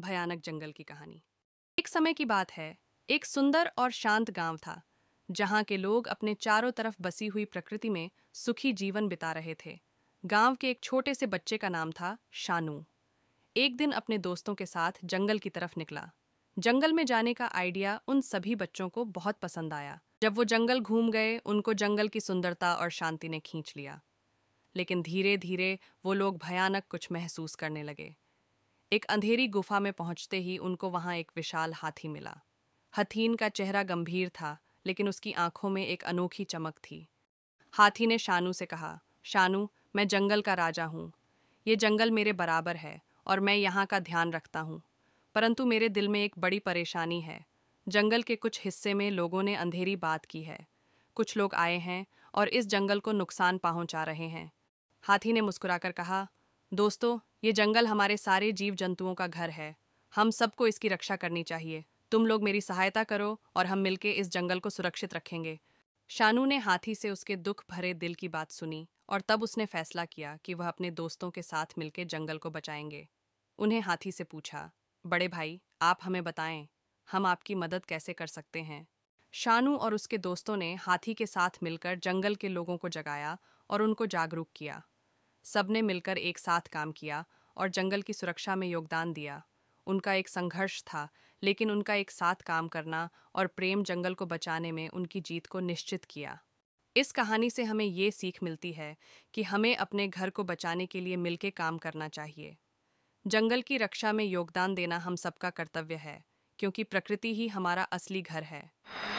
भयानक जंगल की कहानी एक समय की बात है एक सुंदर और शांत गांव था जहां के लोग अपने चारों तरफ बसी हुई प्रकृति में सुखी जीवन बिता रहे थे गांव के एक छोटे से बच्चे का नाम था शानू एक दिन अपने दोस्तों के साथ जंगल की तरफ निकला जंगल में जाने का आइडिया उन सभी बच्चों को बहुत पसंद आया जब वो जंगल घूम गए उनको जंगल की सुंदरता और शांति ने खींच लिया लेकिन धीरे धीरे वो लोग भयानक कुछ महसूस करने लगे एक अंधेरी गुफा में पहुंचते ही उनको वहां एक विशाल हाथी मिला हथीन का चेहरा गंभीर था लेकिन उसकी आंखों में एक अनोखी चमक थी हाथी ने शानू से कहा शानू मैं जंगल का राजा हूँ ये जंगल मेरे बराबर है और मैं यहाँ का ध्यान रखता हूँ परंतु मेरे दिल में एक बड़ी परेशानी है जंगल के कुछ हिस्से में लोगों ने अंधेरी बात की है कुछ लोग आए हैं और इस जंगल को नुकसान पहुंचा रहे हैं हाथी ने मुस्कुराकर कहा दोस्तों ये जंगल हमारे सारे जीव जंतुओं का घर है हम सबको इसकी रक्षा करनी चाहिए तुम लोग मेरी सहायता करो और हम मिलके इस जंगल को सुरक्षित रखेंगे शानू ने हाथी से उसके दुख भरे दिल की बात सुनी और तब उसने फैसला किया कि वह अपने दोस्तों के साथ मिलकर जंगल को बचाएंगे उन्हें हाथी से पूछा बड़े भाई आप हमें बताएं हम आपकी मदद कैसे कर सकते हैं शानू और उसके दोस्तों ने हाथी के साथ मिलकर जंगल के लोगों को जगाया और उनको जागरूक किया सबने मिलकर एक साथ काम किया और जंगल की सुरक्षा में योगदान दिया उनका एक संघर्ष था लेकिन उनका एक साथ काम करना और प्रेम जंगल को बचाने में उनकी जीत को निश्चित किया इस कहानी से हमें ये सीख मिलती है कि हमें अपने घर को बचाने के लिए मिलके काम करना चाहिए जंगल की रक्षा में योगदान देना हम सबका कर्तव्य है क्योंकि प्रकृति ही हमारा असली घर है